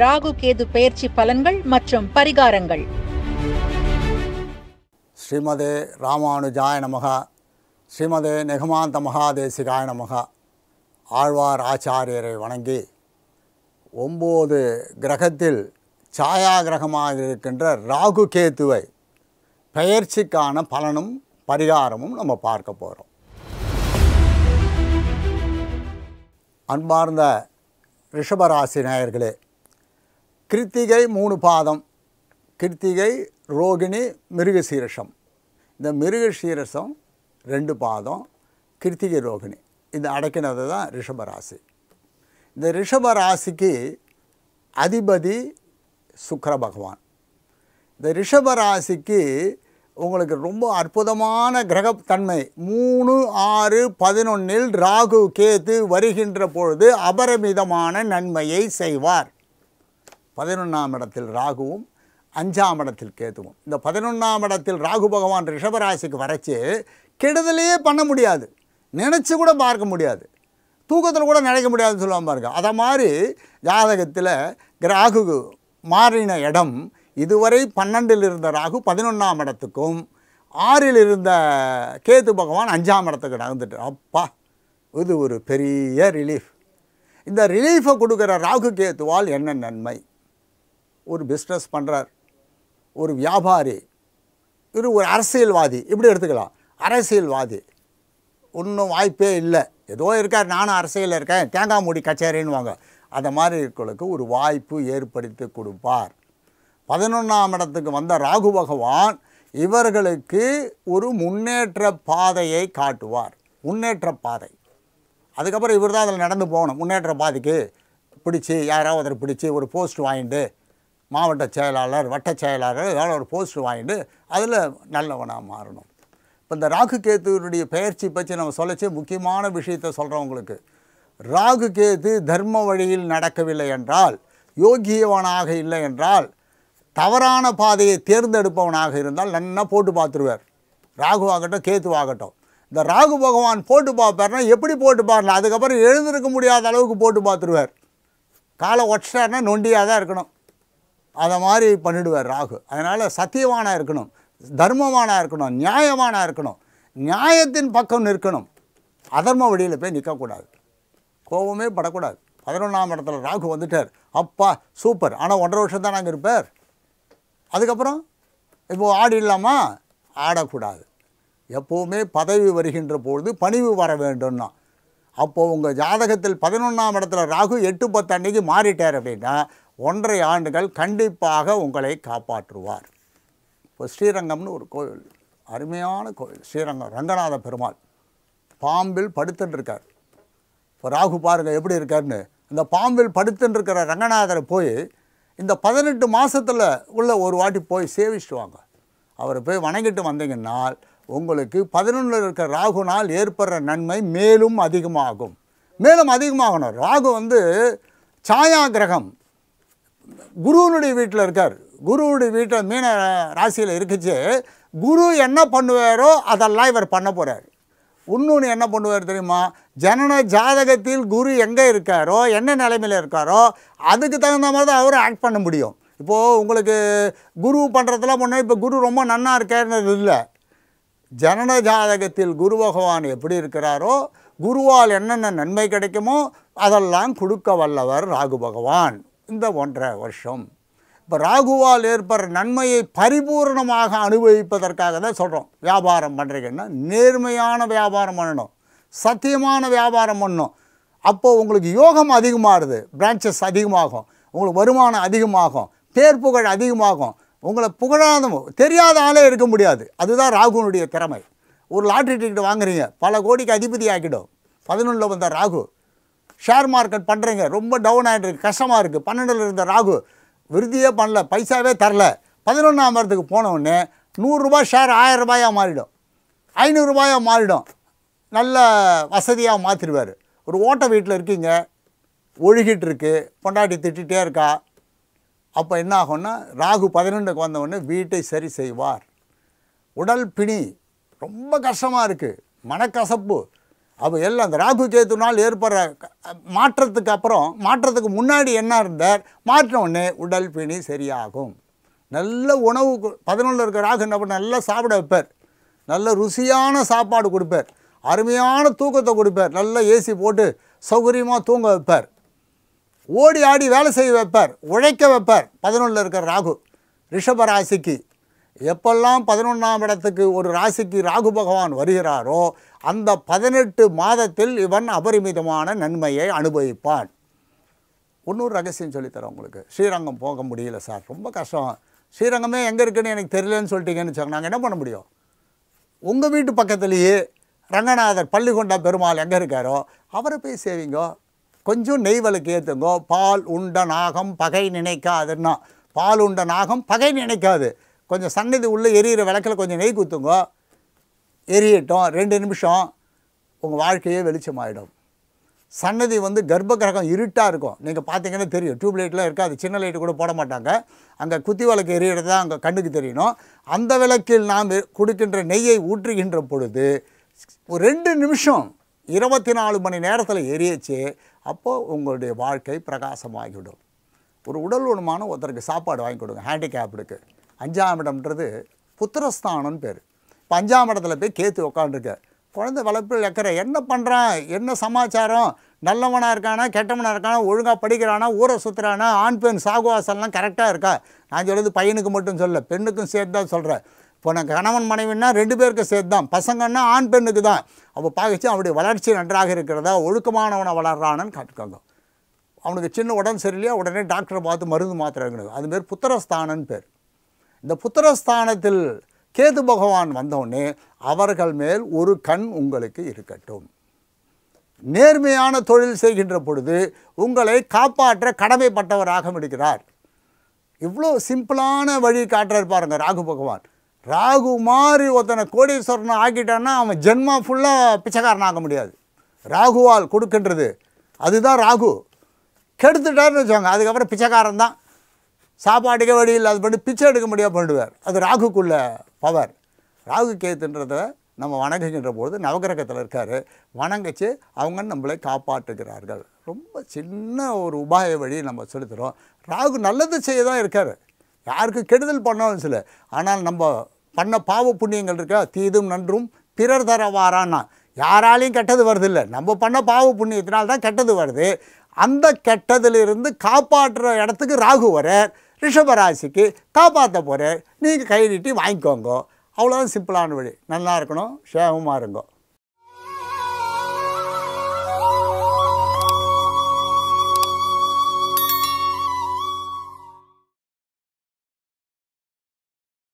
ராகு கேது பயிற்சி பலன்கள் மற்றும் பரிகாரங்கள் ஸ்ரீமதே ராமானுஜாய நமகா ஸ்ரீமதே நெகமாந்த மகாதேசிகாய நமகா ஆழ்வார் ஆச்சாரியரை வணங்கி ஒம்பது கிரகத்தில் சாயா கிரகமாக இருக்கின்ற ராகு கேத்துவை பெயர்ச்சிக்கான பலனும் பரிகாரமும் நம்ம பார்க்க போகிறோம் அன்பார்ந்த ரிஷபராசி நேயர்களே கிருத்திகை மூணு பாதம் கிருத்திகை ரோகிணி மிருகசீரஷம் இந்த மிருகசீரசம் ரெண்டு பாதம் கிருத்திகை ரோகிணி இந்த அடக்கினது தான் ரிஷபராசி இந்த ரிஷபராசிக்கு அதிபதி சுக்கர பகவான் இந்த ரிஷபராசிக்கு உங்களுக்கு ரொம்ப அற்புதமான கிரகத்தன்மை மூணு ஆறு பதினொன்னில் ராகு கேத்து வருகின்ற பொழுது அபரிமிதமான நன்மையை செய்வார் பதினொன்றாம் இடத்தில் ராகுவும் அஞ்சாம் இடத்தில் கேத்துவும் இந்த பதினொன்றாம் இடத்தில் ராகு பகவான் ரிஷபராசிக்கு வரைச்சி கெடுதலையே பண்ண முடியாது நினச்சி கூட பார்க்க முடியாது தூக்கத்தில் கூட நினைக்க முடியாதுன்னு சொல்லுவாங்க பாருங்க அதை மாதிரி ஜாதகத்தில் ராகு மாறின இடம் இதுவரை பன்னெண்டில் இருந்த ராகு பதினொன்றாம் இடத்துக்கும் ஆறில் இருந்த கேத்து பகவான் அஞ்சாம் இடத்துக்கு நடந்துட்டு அப்பா இது ஒரு பெரிய ரிலீஃப் இந்த ரிலீஃபை கொடுக்குற ராகு கேத்துவால் என்ன நன்மை ஒரு பிஸ்னஸ் பண்ணுறார் ஒரு வியாபாரி இவர் ஒரு அரசியல்வாதி இப்படி எடுத்துக்கலாம் அரசியல்வாதி ஒன்றும் வாய்ப்பே இல்லை ஏதோ இருக்கார் நானும் அரசியலில் இருக்கேன் தேங்காய் மூடி வாங்க அந்த மாதிரி இருக்களுக்கு ஒரு வாய்ப்பு ஏற்படுத்தி கொடுப்பார் பதினொன்றாம் இடத்துக்கு வந்த ராகு பகவான் இவர்களுக்கு ஒரு முன்னேற்ற பாதையை காட்டுவார் முன்னேற்ற பாதை அதுக்கப்புறம் இவர் தான் அதில் நடந்து போகணும் முன்னேற்ற பாதைக்கு பிடிச்சி யாராவது பிடிச்சி ஒரு போஸ்ட் வாங்கிட்டு மாவட்ட செயலாளர் வட்ட செயலாளர் ஏதாவது ஒரு போஸ்ட் வாங்கிட்டு அதில் நல்லவனாக மாறணும் இப்போ இந்த ராகு கேத்துவனுடைய பயிற்சி பற்றி நம்ம சொல்லச்சு முக்கியமான விஷயத்தை சொல்கிறவங்களுக்கு ராகு கேத்து தர்ம வழியில் நடக்கவில்லை என்றால் யோகியவனாக இல்லை என்றால் தவறான பாதையை தேர்ந்தெடுப்பவனாக இருந்தால் நல்லா போட்டு பார்த்துருவார் ராகுவாகட்டும் கேத்துவாகட்டும் இந்த ராகு பகவான் போட்டு பார்ப்பார்னா எப்படி போட்டு பாருல அதுக்கப்புறம் எழுந்திருக்க முடியாத அளவுக்கு போட்டு பார்த்துருவார் காலை ஒட்ஸ்டார்னா நொண்டியாக தான் இருக்கணும் அதை மாதிரி பண்ணிவிடுவார் ராகு அதனால் சத்தியமான இருக்கணும் தர்மமானாக இருக்கணும் நியாயமானாக இருக்கணும் நியாயத்தின் பக்கம் நிற்கணும் அதர்ம வழியில் போய் நிற்கக்கூடாது கோபமே படக்கூடாது பதினொன்றாம் இடத்துல ராகு வந்துட்டார் அப்பா சூப்பர் ஆனால் ஒன்றரை வருஷம் தான் நாங்கள் இருப்பார் அதுக்கப்புறம் இப்போது ஆடிடலாமா ஆடக்கூடாது எப்போவுமே பதவி வருகின்ற பொழுது பணிவு வர வேண்டும்னா அப்போது உங்கள் ஜாதகத்தில் பதினொன்றாம் இடத்துல ராகு எட்டு பத்து அன்னைக்கு மாறிட்டார் அப்படின்னா ஒன்றரை ஆண்டுகள் கண்டிப்பாக உங்களை காப்பாற்றுவார் இப்போ ஸ்ரீரங்கம்னு ஒரு கோவில் அருமையான கோவில் ஸ்ரீரங்கம் ரங்கநாத பெருமாள் பாம்பில் படுத்துட்டுருக்கார் இப்போ ராகு பாருங்கள் எப்படி இருக்காருன்னு இந்த பாம்பில் படுத்துட்டுருக்கிற ரங்கநாதரை போய் இந்த பதினெட்டு மாதத்தில் உள்ள ஒரு வாட்டி போய் சேவிச்சுட்டு வாங்க அவரை போய் வணங்கிட்டு வந்தீங்கன்னால் உங்களுக்கு பதினொன்றில் இருக்கிற ராகுனால் ஏற்படுற நன்மை மேலும் அதிகமாகும் மேலும் அதிகமாகணும் ராகு வந்து சாயா கிரகம் குருவனுடைய வீட்டில் இருக்கார் குருவுடைய வீட்டில் மீன ராசியில் இருக்குச்சு குரு என்ன பண்ணுவாரோ அதெல்லாம் இவர் பண்ண போகிறார் இன்னொன்று என்ன பண்ணுவார் தெரியுமா ஜனன ஜாதகத்தில் குரு எங்கே இருக்காரோ என்ன நிலைமையில் இருக்காரோ அதுக்கு தகுந்த மாதிரி தான் அவர் ஆக்ட் பண்ண முடியும் இப்போது உங்களுக்கு குரு பண்ணுறதுலாம் பண்ணால் இப்போ குரு ரொம்ப நன்னா இருக்காருன்னு இல்லை ஜனன ஜாதகத்தில் குரு பகவான் எப்படி இருக்கிறாரோ குருவால் என்னென்ன நன்மை கிடைக்குமோ அதெல்லாம் கொடுக்க வல்லவர் ராகு பகவான் இந்த ஒன்றரை வருஷம் இப்போ ராகுவால் ஏற்படுற நன்மையை பரிபூர்ணமாக அனுபவிப்பதற்காக தான் சொல்கிறோம் வியாபாரம் பண்ணுறீங்கன்னா நேர்மையான வியாபாரம் பண்ணணும் சத்தியமான வியாபாரம் பண்ணணும் அப்போது உங்களுக்கு யோகம் அதிகமாகுது பிரான்ச்சஸ் அதிகமாகும் உங்களுக்கு வருமானம் அதிகமாகும் பேர் புகழ் அதிகமாகும் உங்களை புகழாத தெரியாத ஆளே இருக்க முடியாது அதுதான் ராகுனுடைய திறமை ஒரு லாட்ரி டிக்கெட் வாங்குறீங்க பல கோடிக்கு அதிபதி ஆக்கிடும் பதினொன்றில் வந்த ராகு ஷேர் மார்க்கெட் பண்ணுறீங்க ரொம்ப டவுன் ஆகிட்டு கஷ்டமாக இருக்குது பன்னெண்டில் இருந்த ராகு விருதியே பண்ணல பைசாவே தரல பதினொன்றாம் வாரத்துக்கு போனவுடனே நூறுரூபா ஷேர் ஆயிரம் ரூபாயாக மாறிடும் ஐநூறுரூபாயாக மாறிடும் நல்ல வசதியாக மாற்றிடுவார் ஒரு ஓட்டை வீட்டில் இருக்கீங்க ஒழுகிட்டு இருக்கு பொண்டாட்டி திட்டிகிட்டே இருக்கா அப்போ என்ன ஆகும்னா ராகு பதினொன்றுக்கு வந்தவுடனே வீட்டை சரி செய்வார் உடல் பிணி ரொம்ப கஷ்டமாக இருக்குது மனக்கசப்பு அப்போ எல்லாம் அந்த ராகு கேத்துனால் ஏற்படுற மாற்றத்துக்கு அப்புறம் மாற்றத்துக்கு முன்னாடி என்ன இருந்தார் மாற்றினோடனே உடல் பிணி சரியாகும் நல்ல உணவு பதினொன்று இருக்கிற ராகு என்ன பண்ண நல்லா சாப்பிட வைப்பார் நல்ல ருசியான சாப்பாடு கொடுப்பார் அருமையான தூக்கத்தை கொடுப்பார் நல்லா ஏசி போட்டு சௌகரியமாக தூங்க வைப்பார் ஓடி ஆடி வேலை செய்ய வைப்பார் உழைக்க வைப்பார் பதினொன்றில் இருக்கிற ராகு ரிஷபராசிக்கு எப்பெல்லாம் பதினொன்றாம் இடத்துக்கு ஒரு ராசிக்கு ராகு பகவான் வருகிறாரோ அந்த பதினெட்டு மாதத்தில் இவன் அபரிமிதமான நன்மையை அனுபவிப்பான் இன்னொரு ரகசியம் சொல்லித்தரேன் உங்களுக்கு ஸ்ரீரங்கம் போக முடியல சார் ரொம்ப கஷ்டம் ஸ்ரீரங்கமே எங்கே இருக்குன்னு எனக்கு தெரியலன்னு சொல்லிட்டீங்கன்னு வச்சாங்க நாங்கள் என்ன பண்ண முடியும் உங்கள் வீட்டு பக்கத்துலேயே ரங்கநாதர் பள்ளிகொண்டா பெருமாள் எங்கே இருக்காரோ அவரை போய் செய்வீங்கோ கொஞ்சம் நெய் ஏற்றுங்கோ பால் உண்ட நாகம் பகை நினைக்காதுன்னா பால் உண்ட நாகம் பகை நினைக்காது கொஞ்சம் சன்னதி உள்ளே எரியிற விளக்கில் கொஞ்சம் நெய் குத்துங்க எரியட்டும் ரெண்டு நிமிஷம் உங்கள் வாழ்க்கையே வெளிச்சமாயிடும் சன்னதி வந்து கர்ப்ப கிரகம் இருட்டாக இருக்கும் நீங்கள் பார்த்தீங்கன்னா தெரியும் டியூப் லைட்டில் இருக்காது சின்ன லைட்டு கூட போட மாட்டாங்க அங்கே குத்தி விளக்கு எரியிறது தான் அங்கே கண்ணுக்கு தெரியணும் அந்த விளக்கில் நாம் கொடுக்கின்ற நெய்யை ஊற்றுகின்ற பொழுது ஒரு ரெண்டு நிமிஷம் இருபத்தி நாலு மணி நேரத்தில் எரியச்சு அப்போது உங்களுடைய வாழ்க்கை பிரகாசமாகிவிடும் ஒரு உடல் உணமான ஒருத்தருக்கு சாப்பாடு வாங்கி கொடுங்க ஹேண்டிகேப்டுக்கு அஞ்சாம் இடம்ன்றது புத்திரஸ்தானம்னு பேர் இப்போ அஞ்சாம் இடத்துல போய் கேத்து உக்காண்டிருக்க குழந்தை வளர்ப்பில் வைக்கிற என்ன பண்ணுறான் என்ன சமாச்சாரம் நல்லவனாக இருக்கானா கெட்டவனாக இருக்கானா ஒழுங்காக படிக்கிறானா ஊரை சுற்றுறானா ஆண் பெண் சாகுவாசல்லாம் கரெக்டாக இருக்கா நான் சொல்கிறது பையனுக்கு மட்டும் சொல்ல பெண்ணுக்கும் சேர்த்து தான் சொல்கிறேன் இப்போ நான் கணவன் மனைவின்னா ரெண்டு பேருக்கு சேர்த்து தான் பசங்கன்னா ஆண் பெண்ணுக்கு தான் அவள் பார்க்கச்சு அவனுடைய வளர்ச்சி நன்றாக இருக்கிறதா ஒழுக்கமானவனை வளர்றான்னு காட்டுக்காங்க அவனுக்கு சின்ன உடம்பு சரியில்லையா உடனே டாக்டரை பார்த்து மருந்து மாத்திரை அது பேர் புத்திரஸ்தானன்னு பேர் இந்த புத்திரஸ்தானத்தில் கேது பகவான் வந்தோடனே அவர்கள் மேல் ஒரு கண் உங்களுக்கு இருக்கட்டும் நேர்மையான தொழில் செய்கின்ற பொழுது உங்களை காப்பாற்ற கடமைப்பட்டவராக இருக்கிறார் இவ்வளோ சிம்பிளான வழி காட்டுறார் பாருங்க ராகு பகவான் ராகு மாதிரி ஒருத்தனை கோடீஸ்வரன் ஆக்கிட்டான்னா அவன் ஜென்மா ஃபுல்லாக பிச்சைக்காரன் ஆக முடியாது ராகுவால் கொடுக்கின்றது அதுதான் ராகு கெடுத்துட்டார்னு வச்சுக்கோங்க அதுக்கப்புறம் பிச்சைக்காரன் தான் சாப்பாட்டுக்கே வழி இல்லாத பண்ணி பிச்சை எடுக்க முடியாது பண்ணுவார் அது ராகுக்குள்ள பவர் ராகு கேத்துன்றத நம்ம வணங்குகின்ற பொழுது நவகிரகத்தில் இருக்கார் வணங்கச்சு அவங்க நம்மளை காப்பாற்றுகிறார்கள் ரொம்ப சின்ன ஒரு உபாய வழி நம்ம செலுத்துகிறோம் ராகு நல்லது செய்ய தான் இருக்கார் யாருக்கு கெடுதல் பண்ணாலும் சில ஆனால் நம்ம பண்ண பாவ புண்ணியங்கள் இருக்கா தீதும் நன்றும் பிறர் தரவாரானா யாராலையும் கெட்டது வருதில்லை நம்ம பண்ண பாவ புண்ணியத்தினால் தான் கெட்டது வருது அந்த கெட்டதிலிருந்து காப்பாற்றுற இடத்துக்கு ராகு வரார் ரிஷபராசிக்கு காப்பாற்ற போகிறேன் நீங்கள் கை நீட்டி வாங்கிக்கோங்கோ அவ்வளோதான் சிம்பிளான வழி நல்லா இருக்கணும் சேகமாக இருங்கோ